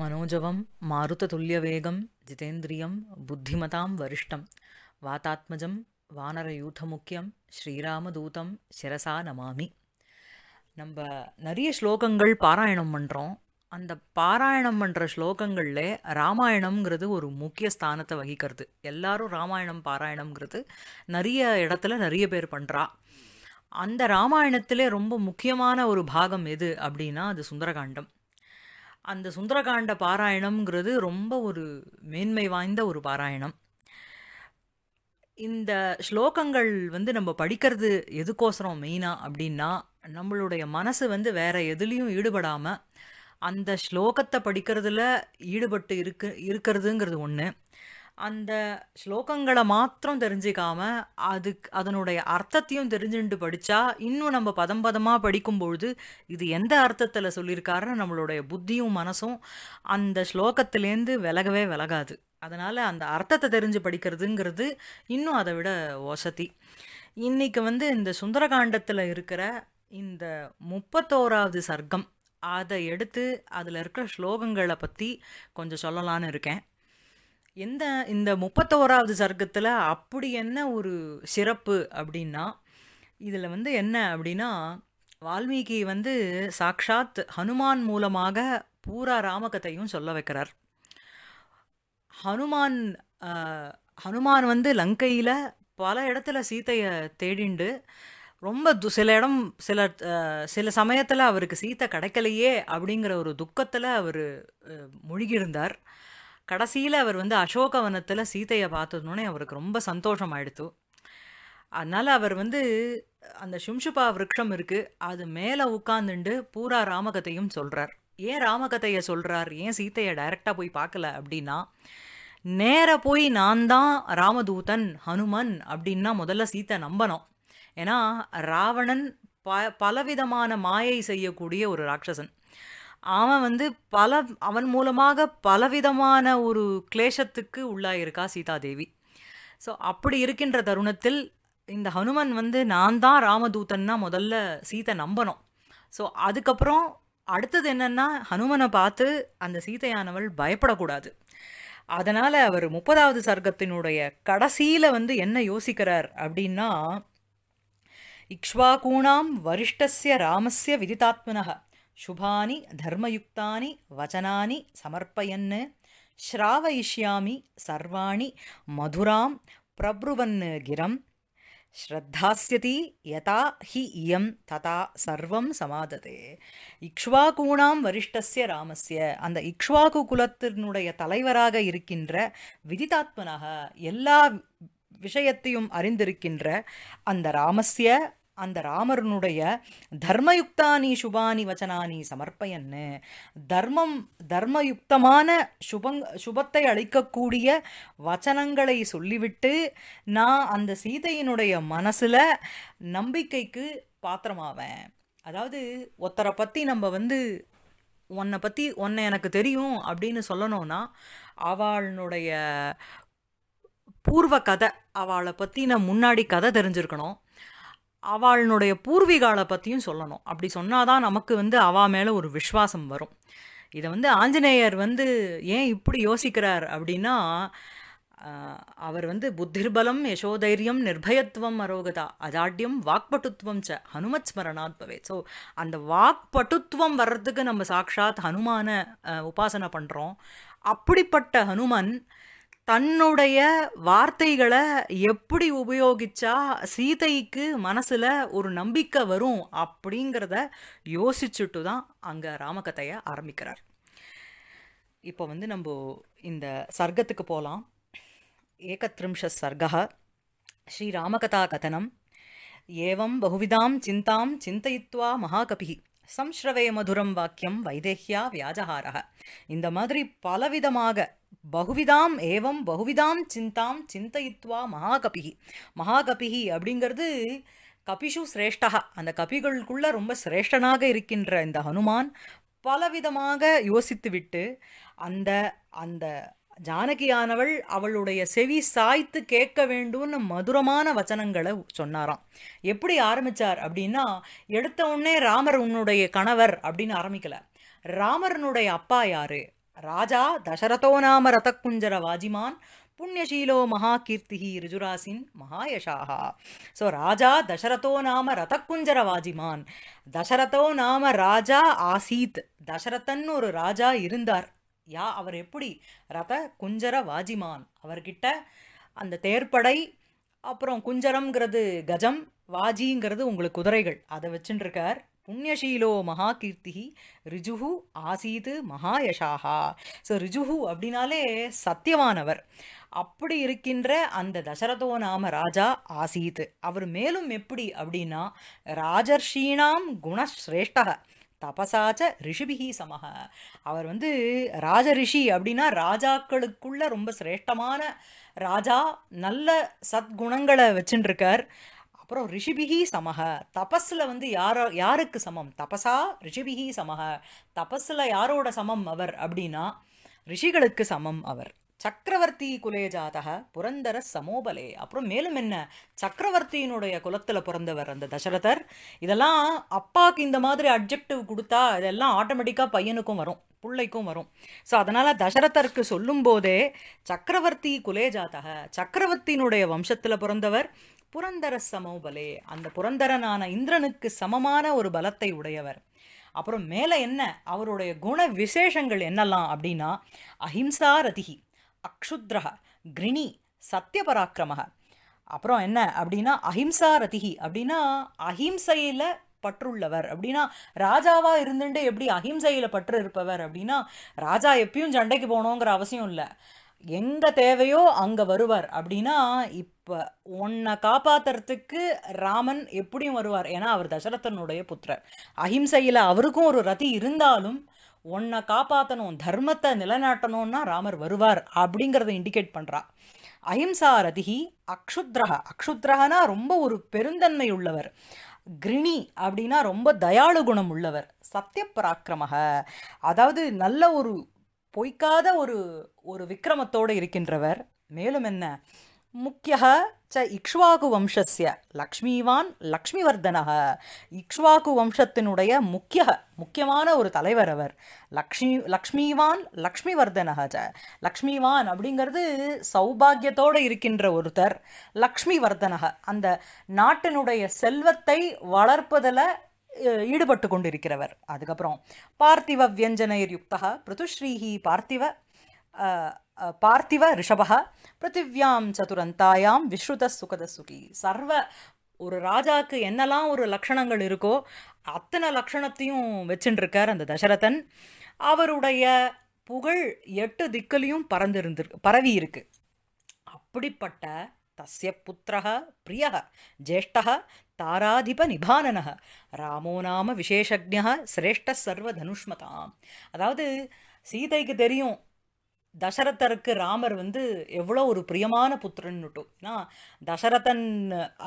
మనోజవం మారుతతుల్యవేగం జితేంద్రియం బుద్ధిమతాం వరిష్టం వాతాత్మజం వానరయూథముఖ్யம் ஸ்ரீராமதூதம் சிரசா நமாமி நம்ம நிறைய ஸ்லோகங்கள் பாராயணம் பண்ணுறோம் அந்த பாராயணம் பண்ணுற ஸ்லோகங்களில் ராமாயணம்ங்கிறது ஒரு முக்கிய ஸ்தானத்தை வகிக்கிறது எல்லாரும் ராமாயணம் பாராயணம்ங்கிறது நிறைய இடத்துல நிறைய பேர் பண்ணுறா அந்த ராமாயணத்திலே ரொம்ப முக்கியமான ஒரு பாகம் எது அப்படின்னா அது சுந்தரகாண்டம் அந்த சுந்தரகாண்ட பாராயணம்ங்கிறது ரொம்ப ஒரு மேன்மை வாய்ந்த ஒரு பாராயணம் இந்த ஸ்லோகங்கள் வந்து நம்ம படிக்கிறது எதுக்கோசரம் மெயினாக அப்படின்னா நம்மளுடைய மனசு வந்து வேற எதுலேயும் ஈடுபடாமல் அந்த ஸ்லோகத்தை படிக்கிறதுல ஈடுபட்டு இருக்கு இருக்கிறதுங்கிறது ஒன்று அந்த ஸ்லோகங்களை மாத்திரம் தெரிஞ்சுக்காம அதுக்கு அதனுடைய அர்த்தத்தையும் தெரிஞ்சுட்டு படித்தா இன்னும் நம்ம பதம் பதமாக படிக்கும்பொழுது இது எந்த அர்த்தத்தில் சொல்லியிருக்காருன்னு நம்மளுடைய புத்தியும் மனசும் அந்த ஸ்லோகத்திலேருந்து விலகவே விலகாது அதனால் அந்த அர்த்தத்தை தெரிஞ்சு படிக்கிறதுங்கிறது இன்னும் அதை விட வசதி இன்றைக்கி வந்து இந்த சுந்தரகாண்டத்தில் இருக்கிற இந்த முப்பத்தோராவது சர்க்கம் அதை எடுத்து அதில் இருக்கிற ஸ்லோகங்களை பற்றி கொஞ்சம் சொல்லலான்னு இருக்கேன் எந்த இந்த முப்பத்தோராவது சர்க்கத்தில் அப்படி என்ன ஒரு சிறப்பு அப்படின்னா இதில் வந்து என்ன அப்படின்னா வால்மீகி வந்து சாக்ஷாத் ஹனுமான் மூலமாக பூரா ராமகத்தையும் சொல்ல வைக்கிறார் ஹனுமான் ஹனுமான் வந்து லங்கையில் பல இடத்துல சீத்தையை தேடிண்டு ரொம்ப து சில இடம் சில சில சமயத்தில் அவருக்கு சீத்தை கிடைக்கலையே அப்படிங்கிற ஒரு துக்கத்தில் அவர் முழுகியிருந்தார் இருந்தார் கடைசியில் அவர் வந்து அசோகவனத்தில் சீதையை பார்த்ததுனே அவருக்கு ரொம்ப சந்தோஷம் ஆயிடுத்து அதனால் அவர் வந்து அந்த சும்சுபா விரக்ஷம் இருக்குது அது மேலே உட்காந்துண்டு பூரா ராமகதையும் சொல்கிறார் ஏன் ராமகதையை சொல்கிறார் ஏன் சீத்தையை டைரெக்டாக போய் பார்க்கல அப்படின்னா நேர போய் நான் தான் ராமதூதன் ஹனுமன் அப்படின்னா முதல்ல சீத்தை நம்பணும் ஏன்னா ராவணன் ப பலவிதமான மாயை செய்யக்கூடிய ஒரு ராட்சசன் அவன் வந்து பல அவன் மூலமாக பலவிதமான ஒரு கிளேஷத்துக்கு உள்ளாயிருக்கா சீதாதேவி ஸோ அப்படி இருக்கின்ற தருணத்தில் இந்த ஹனுமன் வந்து நான் தான் ராமதூதன்னா முதல்ல சீதை நம்பணும் ஸோ அதுக்கப்புறம் அடுத்தது என்னென்னா ஹனுமனை பார்த்து அந்த சீதையானவள் பயப்படக்கூடாது அதனால் அவர் முப்பதாவது சர்க்கத்தினுடைய கடைசியில் வந்து என்ன யோசிக்கிறார் அப்படின்னா இக்ஷ்வாகூணாம் வரிஷ்டஸ்ய ராமஸ்ய விதிதாத்மனக சுபானி தர்மயுக்தானி வச்சனானி சமர்ப்பயன்னு ஸ்ராவயிஷ்யாமி சர்வாணி மதுராம் பிரபுவன் கிரம் ஸ்ரத்தாஸ்யதி யதா ஹி இயம் ததா சர்வம் சமாததே இக்ஷ்வாகூணாம் வரிஷ்டஸ்ய ராமஸ்ய அந்த இக்ஷ்வாகு குலத்தினுடைய தலைவராக இருக்கின்ற விதிதாத்மனாக எல்லா விஷயத்தையும் அறிந்திருக்கின்ற அந்த ராமஸ்ய அந்த ராமருனுடைய தர்மயுக்தானி சுபானி வச்சனானி சமர்ப்பயன்னு தர்மம் தர்மயுக்தமான சுபங் சுபத்தை அளிக்கக்கூடிய வச்சனங்களை சொல்லிவிட்டு நான் அந்த சீதையினுடைய மனசில் நம்பிக்கைக்கு பாத்திரமாவேன் அதாவது ஒருத்தரை பற்றி நம்ம வந்து உன்னை பற்றி உன்னை எனக்கு தெரியும் அப்படின்னு சொல்லணும்னா அவளுடைய பூர்வ கதை அவளை பற்றின முன்னாடி கதை தெரிஞ்சிருக்கணும் அவளுடைய பூர்வீகாலை பற்றியும் சொல்லணும் அப்படி சொன்னால் தான் நமக்கு வந்து அவா மேலே ஒரு விஸ்வாசம் வரும் இதை வந்து ஆஞ்சநேயர் வந்து ஏன் இப்படி யோசிக்கிறார் அப்படின்னா அவர் வந்து புத்திர்பலம் யசோதைரியம் நிர்பயத்துவம் அரோகதா அதாட்டியம் வாக்பட்டுத்துவம் ச ஹனுமத் ஸ்மரணாத் பவே ஸோ அந்த வாக்பட்டுத்துவம் வர்றதுக்கு நம்ம சாக்ஷாத் ஹனுமான உபாசனை பண்ணுறோம் அப்படிப்பட்ட ஹனுமன் தன்னுடைய வார்த்தைகளை எப்படி உபயோகிச்சா சீதைக்கு மனசில் ஒரு நம்பிக்கை வரும் அப்படிங்கிறத யோசிச்சுட்டு தான் அங்கே ராமகதையை ஆரம்பிக்கிறார் இப்போ வந்து நம்ம இந்த சர்க்கத்துக்கு போகலாம் ஏகத்ரிம்ஷ சர்க்கா ஸ்ரீராமகதா கதனம் ஏவம் பகுவிதாம் சிந்தாம் சிந்தயித்வா மகாகபி சம்ஸ்ரவே மதுரம் வாக்கியம் வைதேஹ்யா வியாஜஹாரக இந்த மாதிரி பலவிதமாக பகுவிதாம் ஏவம் பகுவிதாம் சிந்தாம் சிந்தயித்வா மகாகபிகி மகாகபிகி அப்படிங்கிறது கபிஷு சிரேஷ்டா அந்த கபிகளுக்குள்ள ரொம்ப சிரேஷ்டனாக இருக்கின்ற இந்த ஹனுமான் பலவிதமாக யோசித்துவிட்டு அந்த அந்த ஜானகியானவள் அவளுடைய செவி சாய்த்து கேட்க வேண்டும்னு மதுரமான வச்சனங்களை சொன்னாராம் எப்படி ஆரம்பித்தார் அப்படின்னா எடுத்த உடனே ராமர் உன்னுடைய கணவர் அப்படின்னு ஆரம்பிக்கல ராமரனுடைய அப்பா யாரு ராஜா தசரதோ நாம ரதக்குஞ்சர வாஜிமான் புண்ணியசீலோ மகா கீர்த்திஹி ரிஜுராசின் மகாயஷாகா ஸோ ராஜா தசரதோ நாம ரதக்குஞ்சர வாஜிமான் தசரதோ நாம ராஜா ஆசீத் தசரதன் ஒரு ராஜா இருந்தார் யா அவர் எப்படி ரத குஞ்சர வாஜிமான் அவர்கிட்ட அந்த தேர்ப்படை அப்புறம் குஞ்சரம்ங்கிறது கஜம் வாஜிங்கிறது உங்களுக்கு குதிரைகள் அதை வச்சுட்டுருக்கார் புண்ணியசீலோ மகா கீர்த்திகி ரிஜுஹு ஆசீது மகாயஷாகா ஸோ ரிஜுஹு அப்படின்னாலே சத்தியமானவர் அப்படி இருக்கின்ற அந்த தசரதோ நாம ராஜா ஆசீத் அவர் மேலும் எப்படி அப்படின்னா ராஜர்ஷீனாம் குணஸ்ரேஷ்டக தபசாச்ச ரிஷிபிகி சமக அவர் வந்து ராஜ ரிஷி அப்படின்னா ராஜாக்களுக்குள்ள ரொம்ப சிரேஷ்டமான ராஜா நல்ல சத்குணங்களை வச்சுட்டுருக்கார் அப்புறம் ரிஷிபிகி சமக தபஸில் வந்து யாரோ யாருக்கு சமம் தபசா ரிஷிபிகி சமக தபஸில் யாரோட சமம் அவர் அப்படின்னா ரிஷிகளுக்கு சமம் அவர் சக்கரவர்த்தி குலே ஜாதக புரந்தர சமோபலே அப்புறம் மேலும் என்ன சக்கரவர்த்தியினுடைய குலத்தில் பிறந்தவர் அந்த தசரதர் இதெல்லாம் அப்பாவுக்கு இந்த மாதிரி அப்ஜெக்டிவ் கொடுத்தா இதெல்லாம் ஆட்டோமேட்டிக்காக பையனுக்கும் வரும் பிள்ளைக்கும் வரும் ஸோ அதனால் தசரதருக்கு சொல்லும்போதே சக்கரவர்த்தி குலே ஜாதக சக்கரவர்த்தியினுடைய வம்சத்தில் பிறந்தவர் புரந்தர சமோபலே அந்த புரந்தரனான இந்திரனுக்கு சமமான ஒரு பலத்தை உடையவர் அப்புறம் மேலே என்ன அவருடைய குண விசேஷங்கள் என்னெல்லாம் அப்படின்னா அஹிம்சா ரதிகி அக்ஷுத்ரா கிரிணி சத்தியபராக்கிரம அப்புறம் என்ன அப்படின்னா அஹிம்சா ரதிகி அப்படின்னா அஹிம்சையில் பற்றுள்ளவர் அப்படின்னா ராஜாவாக இருந்துட்டு எப்படி அஹிம்சையில் பற்று இருப்பவர் அப்படின்னா ராஜா எப்பயும் சண்டைக்கு போகணுங்கிற அவசியம் இல்லை எங்கே தேவையோ அங்கே வருவார் அப்படின்னா இப்போ உன்னை காப்பாற்றுறதுக்கு ராமன் எப்படியும் வருவார் ஏன்னா அவர் தசரதனுடைய புத்திரர் அஹிம்சையில் அவருக்கும் ஒரு ரதி இருந்தாலும் உன்னை காப்பாற்றணும் தர்மத்தை நிலநாட்டணும்னா ராமர் வருவார் அப்படிங்கிறத இண்டிகேட் பண்ணுறா அஹிம்சா ரதிகி அக்ஷுத்ரஹா அக்ஷுத்ரஹனா ரொம்ப ஒரு பெருந்தன்மை உள்ளவர் கிரிணி அப்படின்னா ரொம்ப தயாளு குணம் உள்ளவர் சத்தியபராக்கிரமக அதாவது நல்ல ஒரு பொய்க்காத ஒரு ஒரு விக்கிரமத்தோடு இருக்கின்றவர் மேலும் என்ன இக்ஷ்வாகு च லக்ஷ்மிவான் லக்ஷ்மீவான் இக்ஷ்வாகு இக்ஷ்வாகுவம்சத்தினுடைய முக்கிய முக்கியமான ஒரு தலைவர் அவர் லக்ஷ்மி லக்ஷ்மிவான் லக்ஷ்மிவர்தனக ச லக்ஷ்மிவான் அப்படிங்கிறது சௌபாகியத்தோடு இருக்கின்ற ஒருத்தர் லக்ஷ்மிவர்தனக அந்த நாட்டினுடைய செல்வத்தை வளர்ப்பதில் ஈடுபட்டு கொண்டிருக்கிறவர் அதுக்கப்புறம் பார்த்திவ வியஞ்சனையர் யுக்தா பிருத்துஸ்ரீஹி பார்த்திவ பார்த்திவ ரிஷபா பிருத்திவியாம் சதுரந்தாயாம் விஸ்ருத சுகத சுகி சர்வ ஒரு ராஜாவுக்கு என்னெல்லாம் ஒரு லக்ஷணங்கள் இருக்கோ அத்தனை லக்ஷணத்தையும் வச்சுட்டுருக்கார் அந்த தசரதன் அவருடைய புகழ் எட்டு திக்கலையும் பறந்திருந்திருக்கு பரவி இருக்கு அப்படிப்பட்ட தசிய புத்திரக பிரிய ஜேஷ்டக தாராதிப நிபானனக ராமோ நாம விசேஷஜா சிரேஷ்ட சர்வ தனுஷ்மதாம் அதாவது சீதைக்கு தெரியும் தசரதருக்கு ராமர் வந்து எவ்வளோ ஒரு பிரியமான புத்திரன்னுட்டும் ஏன்னா தசரதன்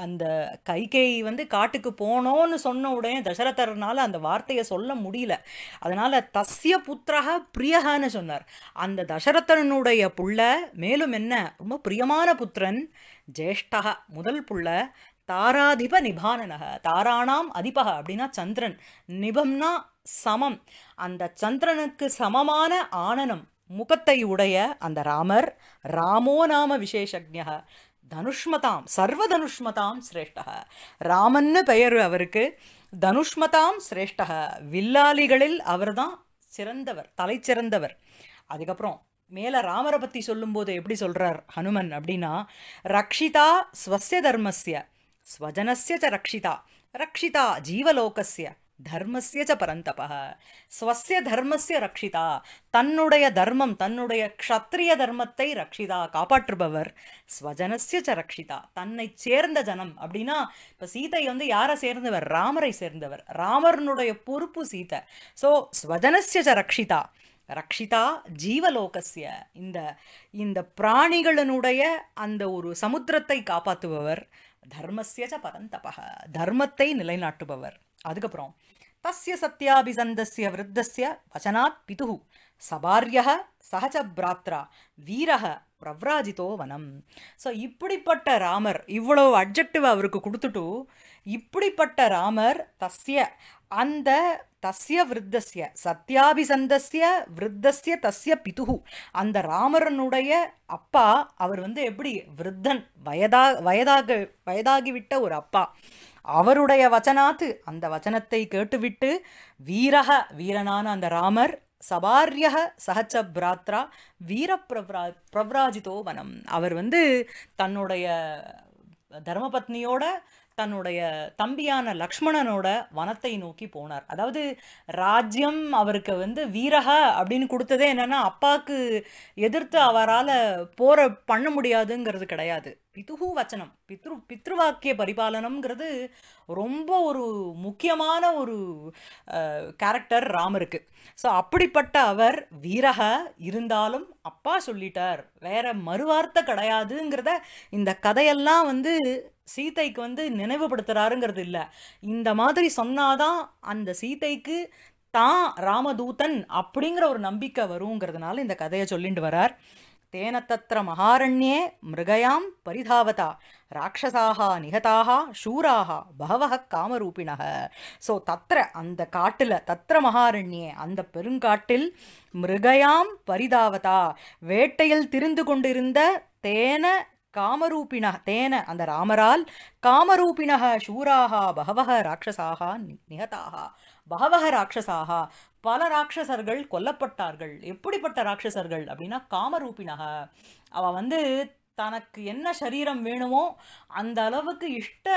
அந்த கைகை வந்து காட்டுக்கு போனோன்னு சொன்ன உடனே தசரதர்னால அந்த வார்த்தையை சொல்ல முடியல அதனால் தஸ்ய புத்திரக பிரியகான்னு சொன்னார் அந்த தசரதனுடைய புள்ள மேலும் என்ன ரொம்ப பிரியமான புத்திரன் ஜேஷ்டக முதல் புள்ள தாராதிப நிபானனக தாராணாம் அதிபக அப்படின்னா சந்திரன் நிபம்னா சமம் அந்த சந்திரனுக்கு சமமான ஆனனம் முகத்தை உடைய அந்த ராமர் ராமோ நாம விசேஷஜா தனுஷ்மதாம் சர்வதனுஷ்மதாம் சிரேஷ்டக ராமன்னு பெயர் அவருக்கு தனுஷ்மதாம் சிரேஷ்டக வில்லாளிகளில் அவர் தான் சிறந்தவர் தலை சிறந்தவர் அதுக்கப்புறம் மேலே ராமரை பற்றி சொல்லும்போது எப்படி சொல்கிறார் ஹனுமன் அப்படின்னா ரக்ஷிதா ஸ்வசிய தர்மஸ்ய ஸ்வஜனஸ்ய ரக்ஷிதா ரக்ஷிதா ஜீவலோகசிய தர்மசிய ச பரந்தபா ஸ்வசிய தர்மசிய ரக்ஷிதா தன்னுடைய தர்மம் தன்னுடைய க்ஷத்ரிய தர்மத்தை ரக்ஷிதா காப்பாற்றுபவர் ஸ்வஜனசிய ச ரக்ஷிதா தன்னை சேர்ந்த ஜனம் அப்படின்னா இப்போ சீதை வந்து யாரை சேர்ந்தவர் ராமரை சேர்ந்தவர் ராமர்னுடைய பொறுப்பு சீதை ஸோ ஸ்வஜனசிய ச ரக்ஷிதா ரக்ஷிதா ஜீவலோகசிய இந்த இந்த பிராணிகளினுடைய அந்த ஒரு சமுத்திரத்தை காப்பாற்றுபவர் தர்மசிய ச பரந்தபக தர்மத்தை நிலைநாட்டுபவர் அதுக்கப்புறம் தசிய சத்தியாபிசந்தஸ்ய விருத்தஸ்ய வச்சனாத் பிது சபாரிய சகஜ பிராத்ரா வீரக பிரவ்ராஜிதோ வனம் ஸோ இப்படிப்பட்ட ராமர் இவ்வளவு அப்ஜெக்டிவ் அவருக்கு கொடுத்துட்டு இப்படிப்பட்ட ராமர் தஸ்ய அந்த தஸ்ய விருத்தஸ்ய சத்தியாபிசந்தஸ்ய விருத்தஸ்ய தஸ்ய பிதுகு அந்த ராமரனுடைய அப்பா அவர் வந்து எப்படி விருத்தன் வயதா வயதாக வயதாகிவிட்ட ஒரு அப்பா அவருடைய வச்சனாத்து அந்த வச்சனத்தை கேட்டுவிட்டு வீரக வீரனான அந்த ராமர் சபாரியக சஹச்ச பிராத்ரா வீர பிரவ்ரா பிரவ்ராஜிதோ வனம் அவர் வந்து தன்னுடைய தர்மபத்னியோட தன்னுடைய தம்பியான லக்ஷ்மணனோட வனத்தை நோக்கி போனார் அதாவது ராஜ்யம் அவருக்கு வந்து வீரக அப்படின்னு கொடுத்ததே என்னன்னா அப்பாவுக்கு எதிர்த்து அவரால் போற பண்ண முடியாதுங்கிறது கிடையாது பிதுகு வச்சனம் பித்ரு பித்ருவாக்கிய பரிபாலனம்ங்கிறது ரொம்ப ஒரு முக்கியமான ஒரு கேரக்டர் ராமருக்கு ஸோ அப்படிப்பட்ட அவர் வீரக இருந்தாலும் அப்பா சொல்லிட்டார் வேற மறுவார்த்தை கிடையாதுங்கிறத இந்த கதையெல்லாம் வந்து சீத்தைக்கு வந்து நினைவுபடுத்துறாருங்கிறது இல்லை இந்த மாதிரி சொன்னாதான் அந்த சீதைக்கு தான் ராமதூதன் அப்படிங்கிற ஒரு நம்பிக்கை வருங்கிறதுனால இந்த கதையை சொல்லிட்டு வரார் தேன தத்திர மகாரண்யே மிருகயாம் பரிதாவதா ராட்சசாக நிகதாக ஷூராக பகவக காமரூபிணக ஸோ தத்திர அந்த காட்டில் தத்திர மகாரண்யே அந்த பெருங்காட்டில் மிருகயாம் பரிதாவதா வேட்டையில் திரிந்து கொண்டிருந்த தேன காமரூபிண தேன அந்த ராமரால் காமரூபிண சூராக பகவக ராட்சசாக நிகதாக பகவக ராட்சசாக பல ராட்சசர்கள் கொல்லப்பட்டார்கள் எப்படிப்பட்ட ராட்சசர்கள் அப்படின்னா காமரூபிணக அவ வந்து தனக்கு என்ன சரீரம் வேணுமோ அந்த அளவுக்கு இஷ்ட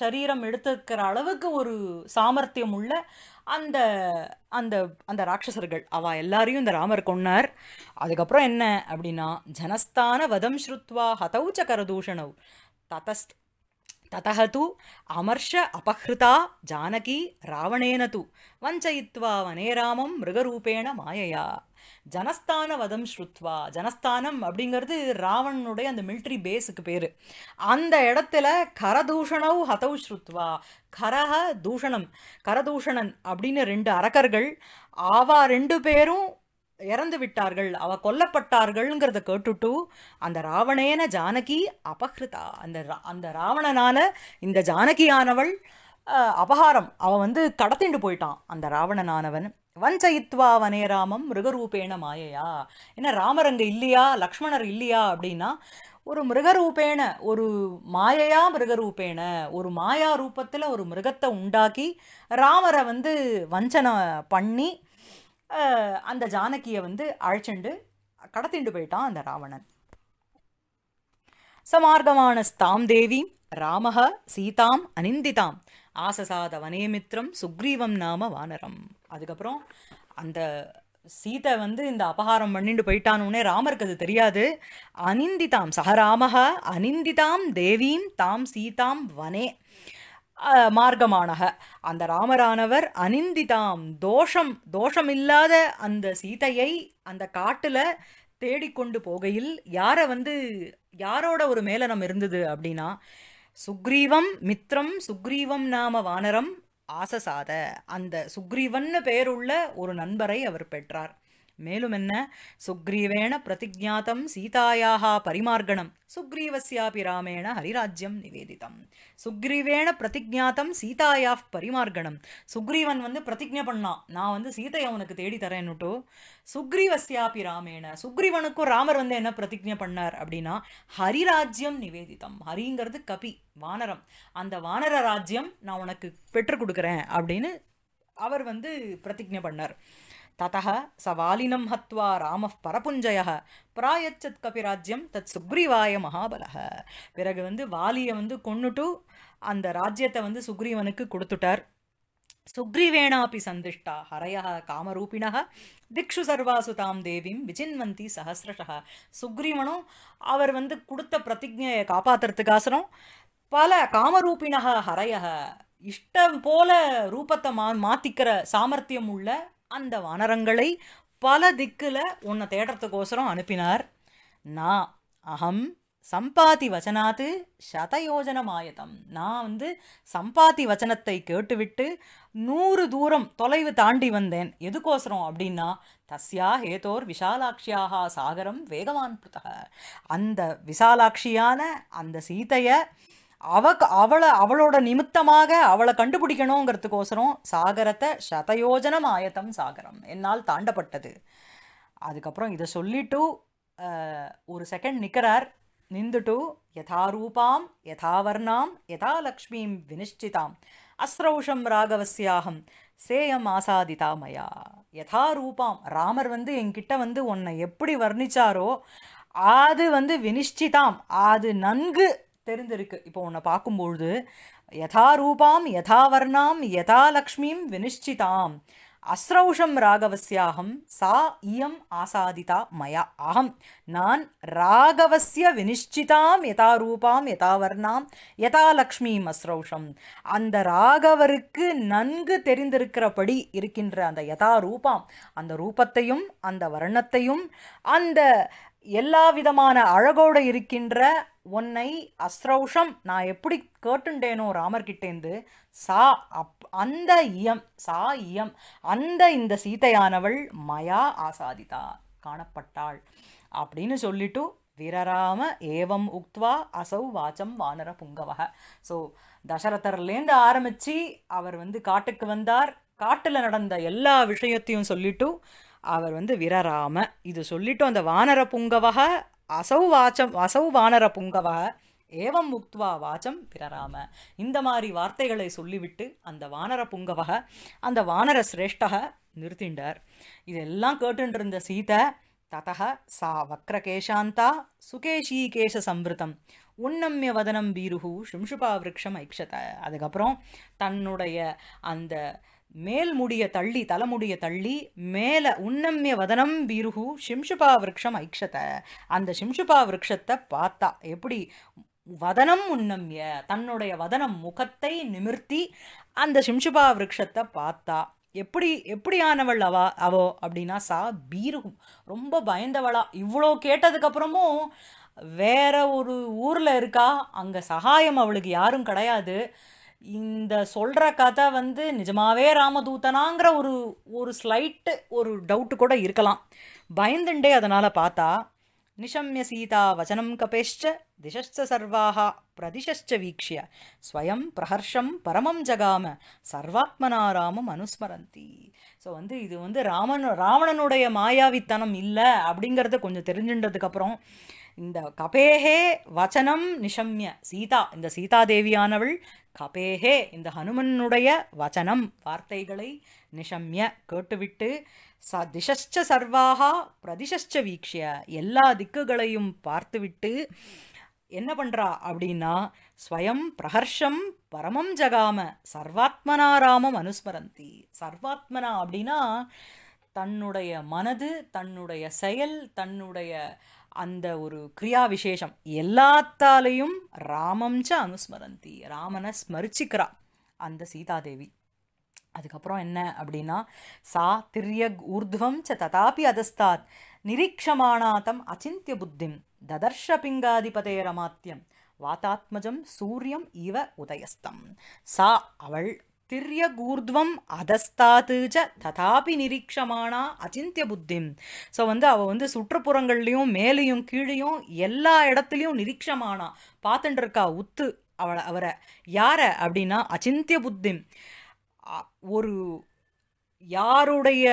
சரீரம் எடுத்திருக்கிற அளவுக்கு ஒரு சாமர்த்தியம் உள்ள அந்த அந்த அந்த ராட்சசர்கள் அவ எல்லாரையும் இந்த ராமர் கொன்னார் அதுக்கப்புறம் என்ன அப்படின்னா ஜனஸ்தான வதம் ஸ்ருத்வா ஹதௌச்ச கரதூஷணவ் ததஸ் ததஹ தூ அமர்ஷ அபஹ்ருதா ஜானகி ராவணேன தூ வஞ்சயித்வா வனேராமம் மிருகரூபேண மாயையா ஜனஸ்தான வதம் ஸ்ருத்வா ஜனஸ்தானம் அப்படிங்கிறது ராவணனுடைய அந்த மிலிட்ரி பேஸுக்கு பேர் அந்த இடத்துல கரதூஷணவு ஹதௌ ஸ்ருத்வா கரஹ தூஷணம் கரதூஷணன் அப்படின்னு ரெண்டு அரக்கர்கள் ஆவா ரெண்டு பேரும் இறந்து விட்டார்கள் அவ கொல்லப்பட்டார்கள்ங்கிறத கேட்டுட்டு அந்த ராவணேன ஜானகி அபஹிருதா அந்த அந்த ராவணனால இந்த ஜானகியானவள் அபகாரம் அவன் வந்து கடத்திண்டு போயிட்டான் அந்த ராவணனானவன் வஞ்சயித்வா வனே ராமம் மிருகரூபேண மாயையா ஏன்னா ராமர் அங்கே இல்லையா லக்ஷ்மணர் இல்லையா அப்படின்னா ஒரு மிருகரூபேண ஒரு மாயையா மிருகரூபேண ஒரு மாயா ரூபத்தில் ஒரு மிருகத்தை உண்டாக்கி ராமரை வந்து வஞ்சனை பண்ணி அந்த ஜானகியை வந்து அழைச்சிண்டு கடத்திண்டு போயிட்டான் அந்த ராவணன் சமார்கமான ஸ்தாம் தேவி ராமஹ சீதாம் அனிந்திதாம் ஆசசாத வனேமித்ரம் சுக்ரீவம் நாம வானரம் அதுக்கப்புறம் அந்த சீதை வந்து இந்த அபகாரம் பண்ணிட்டு போயிட்டானுனே ராமருக்கு அது தெரியாது அனிந்திதாம் சஹராமகா அனிந்திதாம் தேவீம் தாம் சீதாம் வனே மார்க்கமானக அந்த ராமரானவர் அனிந்திதாம் தோஷம் தோஷமில்லாத அந்த சீதையை அந்த காட்டில் தேடிக்கொண்டு போகையில் யாரை வந்து யாரோட ஒரு மேலனம் இருந்தது அப்படின்னா சுக்ரீவம் மித்ரம் சுக்ரீவம் நாம வானரம் ஆசசாத அந்த சுக்ரீவன்னு பெயருள்ள ஒரு நண்பரை அவர் பெற்றார் மேலும் என்ன சுக்ரீவேண பிரதிஜாத்தம் சீதாயாக பரிமார்கணம் சுக்ரீவஸ்யாபி ராமேண ஹரிராஜ்யம் நிவேதிதம் சுக்ரீவேண பிரதிஜாத்தம் சீதாயா பரிமார்கணம் சுக்ரீவன் வந்து பிரதிஜை பண்ணான் நான் வந்து சீதையை அவனுக்கு தேடி தரேன்னுட்டோ சுக்ரீவஸ்யாபி ராமேண சுக்ரீவனுக்கும் ராமர் வந்து என்ன பிரதிஜை பண்ணார் அப்படின்னா ஹரிராஜ்யம் நிவேதிதம் ஹரிங்கிறது கபி வானரம் அந்த வானர ராஜ்யம் நான் உனக்கு பெற்றுக் கொடுக்குறேன் அப்படின்னு அவர் வந்து பிரதிஜை பண்ணார் ततः सवालिनं हत्वा ராம பரபுஞ்சய பிராயச்சத் கபிராஜ்யம் தத் சுக்ரீவாய மகாபலக பிறகு வந்து வாலியை வந்து கொன்னுட்டு அந்த ராஜ்யத்தை வந்து சுக்ரீவனுக்கு கொடுத்துட்டார் சுக்ரீவேணாபி சந்திஷ்டா ஹரைய காமரூபிணா திக்ஷு சர்வாசு தாம் தேவிம் விஜின்வந்தி சஹசிரஷா சுக்ரீவனும் அவர் வந்து கொடுத்த பிரதிஜையை காப்பாற்றுறதுக்காசரம் பல காமரூபிணா ஹரைய இஷ்டம் போல ரூபத்தை மா மாற்றிக்கிற சாமர்த்தியம் உள்ள அந்த வானரங்களை பல திக்கில் உன்னை தேடுறதுக்கோசரம் அனுப்பினார் நான் அகம் சம்பாதி வச்சனாத்து சதயோஜனமாயதம் நான் வந்து சம்பாதி வச்சனத்தை கேட்டுவிட்டு நூறு தூரம் தொலைவு தாண்டி வந்தேன் எதுக்கோசரம் அப்படின்னா தஸ்யா ஹேதோர் விஷாலாட்சியாக சாகரம் வேகவான் புத்தக அந்த விசாலாட்சியான அந்த சீதையை அவ அவளை அவளோட நிமித்தமாக அவளை கண்டுபிடிக்கணுங்கிறதுக்கோசரம் சாகரத்தை சதயோஜனம் ஆயத்தம் சாகரம் என்னால் தாண்டப்பட்டது அதுக்கப்புறம் இதை சொல்லிட்டு ஒரு செகண்ட் நிற்கிறார் நிந்துட்டு யதாரூபாம் யதாவர்ணாம் யதாலக்ஷ்மீம் வினிஷ்டிதாம் அஸ்ரௌஷம் ராகவசியாகம் சேயம் ஆசாதிதா மயா யதாரூபாம் ராமர் வந்து என்கிட்ட வந்து உன்னை எப்படி வர்ணிச்சாரோ அது வந்து வினிஷ்டிதாம் அது நன்கு தெரிந்திருக்கு இப்போ உன்னை பார்க்கும்பொழுது யதா ரூபாம் யதா வர்ணாம் யதா லக்ஷ்மீம் வினிஷிதாம் அஸ்ரௌஷம் ராகவசியாகம் சா இயம் ஆசாதிதா மயா அகம் நான் ராகவசிய வினிஷிதாம் யதா ரூபாம் யதா வர்ணாம் யதா லக்ஷ்மீம் அஸ்ரௌஷம் அந்த ராகவருக்கு நன்கு தெரிந்திருக்கிறபடி இருக்கின்ற அந்த யதா ரூபாம் அந்த ரூபத்தையும் அந்த வர்ணத்தையும் அந்த எல்லா விதமான அழகோடு இருக்கின்ற உன்னை அஸ்ரௌஷம் நான் எப்படி கேட்டுண்டேனோ ராமர்கிட்டேந்து சா அப் அந்த இயம் சா இயம் அந்த இந்த சீதையானவள் மயா ஆசாதிதா காணப்பட்டாள் அப்படின்னு சொல்லிட்டு விரராம ஏவம் உக்த்வா அசௌ வாச்சம் வானர புங்கவக ஸோ தசரதர்லேருந்து ஆரம்பித்து அவர் வந்து காட்டுக்கு வந்தார் காட்டில் நடந்த எல்லா விஷயத்தையும் சொல்லிட்டு அவர் வந்து விரராம இது சொல்லிட்டோம் அந்த வானர புங்கவக அசௌ வாச்சம் அசௌ வானர புங்கவக ஏவம் முக்துவா வாச்சம் பிறராம இந்த மாதிரி வார்த்தைகளை சொல்லிவிட்டு அந்த வானர புங்கவக அந்த வானர சிரேஷ்டக நிறுத்தின்றார் இதெல்லாம் கேட்டுருந்த சீதை ததக சா வக்ரகேஷாந்தா சுகேஷி கேஷ சம்பிருத்தம் உன்னம்ய வதனம் பீருகு ஷிம்ஷுபா விரக்ஷம் ஐக்ஷத அதுக்கப்புறம் தன்னுடைய அந்த மேல்முடிய தள்ளி தலைமுடிய தள்ளி மேலே உன்னம்ய வதனம் வீருகு சிம்ஷுபா விரக்ஷம் ஐக்ஷத்தை அந்த சிம்ஷுபா விரக்ஷத்தை பார்த்தா எப்படி வதனம் உன்னம்ய தன்னுடைய வதனம் முகத்தை நிமிர்த்தி அந்த சிம்ஷுபா விரக்ஷத்தை பார்த்தா எப்படி எப்படியானவள் அவா அவோ அப்படின்னா சா பீருகும் ரொம்ப பயந்தவளா இவ்வளோ கேட்டதுக்கப்புறமும் வேற ஒரு ஊரில் இருக்கா அங்கே சகாயம் அவளுக்கு யாரும் கிடையாது இந்த சொல்கிற கதை வந்து நிஜமாகவே ராமதூதனாங்கிற ஒரு ஒரு ஸ்லைட்டு ஒரு டவுட்டு கூட இருக்கலாம் பயந்துண்டே அதனால் பார்த்தா நிஷம்ய சீதா வச்சனம் கபேஷ்ட திசஷ்ச சர்வாக பிரதிஷ்ச வீக்ஷிய ஸ்வயம் பிரஹர்ஷம் பரமம் ஜகாம சர்வாத்மனா ராமம் அனுஸ்மரந்தி ஸோ வந்து இது வந்து ராமன் ராவணனுடைய மாயாவித்தனம் இல்லை அப்படிங்கிறத கொஞ்சம் தெரிஞ்சுன்றதுக்கப்புறம் இந்த கபேஹே வச்சனம் நிஷம்ய சீதா இந்த சீதாதேவியானவள் கபேஹே இந்த ஹனுமனுடைய வச்சனம் வார்த்தைகளை நிஷம்ய கேட்டுவிட்டு ச திசச்ச சர்வாகா பிரதிஷ்ச வீக்ஷிய எல்லா திக்குகளையும் பார்த்துவிட்டு என்ன பண்ணுறா அப்படின்னா ஸ்வயம் பிரகர்ஷம் பரமம் ஜகாம சர்வாத்மனாராமம் அனுஸ்மரந்தி சர்வாத்மனா அப்படின்னா தன்னுடைய மனது தன்னுடைய செயல் தன்னுடைய அந்த ஒரு கிரியா விசேஷம் எல்லாத்தாலையும் ராமம்ச்ச அனுஸ்மரந்தி ராமனை ஸ்மரிச்சிக்கிறா அந்த சீதாதேவி அதுக்கப்புறம் என்ன அப்படின்னா சா திரியக் ஊர்துவம் ச ததாபி அதஸ்தாத் நிரீக்ஷமானாதம் அச்சிந்திய புத்திம் ததர்ஷ பிங்காதிபதே ரமாத்தியம் வாத்தாத்மஜம் சூரியம் இவ உதயஸ்தம் சா அவள் திரியகூர்துவம் அதஸ்தாத்துஜ ததாபி நிரீக்ஷமானா அச்சிந்திய புத்திம் ஸோ வந்து அவள் வந்து சுற்றுப்புறங்கள்லையும் மேலேயும் கீழேயும் எல்லா இடத்துலையும் நிரீக்ஷமானா பார்த்துட்டு உத்து அவளை அவரை யாரை அப்படின்னா அச்சிந்திய புத்திம் ஒரு யாருடைய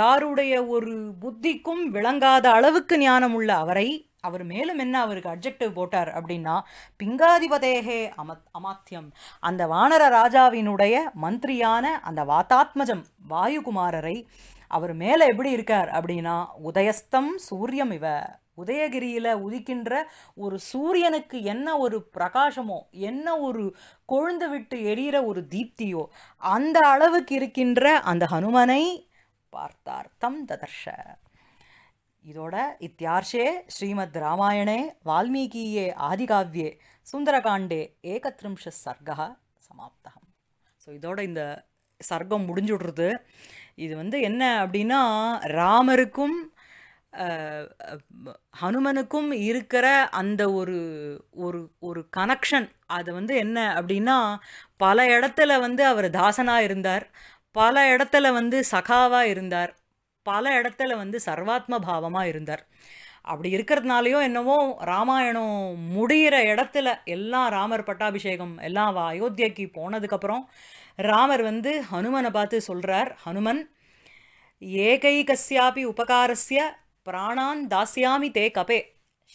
யாருடைய ஒரு புத்திக்கும் விளங்காத அளவுக்கு ஞானம் உள்ள அவரை அவர் மேலும் என்ன அவருக்கு அப்ஜெக்டிவ் போட்டார் அப்படின்னா பிங்காதிபதேகே அமத் அமாத்தியம் அந்த வானர ராஜாவினுடைய மந்திரியான அந்த வாத்தாத்மஜம் வாயுகுமாரரை அவர் மேலே எப்படி இருக்கார் அப்படின்னா உதயஸ்தம் சூரியம் இவ உதயகிரியில் உதிக்கின்ற ஒரு சூரியனுக்கு என்ன ஒரு பிரகாசமோ என்ன ஒரு கொழுந்து விட்டு எரியிற ஒரு தீப்தியோ அந்த அளவுக்கு இருக்கின்ற அந்த ஹனுமனை பார்த்தார்த்தம் ததர்ஷ இதோட இத்தியார்ஷே ஸ்ரீமத் ராமாயணே வால்மீகியே ஆதிகாவ்யே சுந்தரகாண்டே ஏகத்ரிம்ஷ சர்க்கா சமாப்தகம் ஸோ இதோட இந்த சர்க்கம் முடிஞ்சுடுறது இது வந்து என்ன அப்படின்னா ராமருக்கும் ஹனுமனுக்கும் இருக்கிற அந்த ஒரு ஒரு ஒரு கனெக்ஷன் அது வந்து என்ன அப்படின்னா பல இடத்துல வந்து அவர் தாசனாக இருந்தார் பல இடத்துல வந்து சகாவாக இருந்தார் பல இடத்துல வந்து சர்வாத்ம பாவமாக இருந்தார் அப்படி இருக்கிறதுனாலையோ என்னவோ ராமாயணம் முடிகிற இடத்துல எல்லாம் ராமர் பட்டாபிஷேகம் எல்லாம் அயோத்தியாக்கு போனதுக்கப்புறம் ராமர் வந்து ஹனுமனை பார்த்து சொல்கிறார் ஹனுமன் ஏகைகஸ்யாபி உபகாரஸ்ய பிராணான் தாசியாமி தே கபே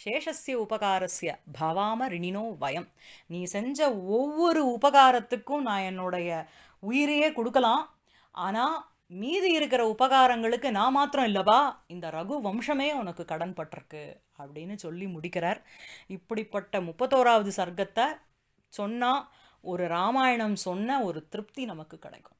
சேஷஸ்ய உபகாரஸ்ய பவாம ரிணினோ வயம் நீ செஞ்ச ஒவ்வொரு உபகாரத்துக்கும் நான் என்னுடைய உயிரையே கொடுக்கலாம் ஆனால் மீதி இருக்கிற உபகாரங்களுக்கு நான் மாத்திரம் இல்லைப்பா இந்த ரகு வம்சமே உனக்கு கடன் பட்டிருக்கு அப்படின்னு சொல்லி முடிக்கிறார் இப்படிப்பட்ட முப்பத்தோராவது சர்க்கத்தை சொன்னால் ஒரு ராமாயணம் சொன்ன ஒரு திருப்தி நமக்கு கிடைக்கும்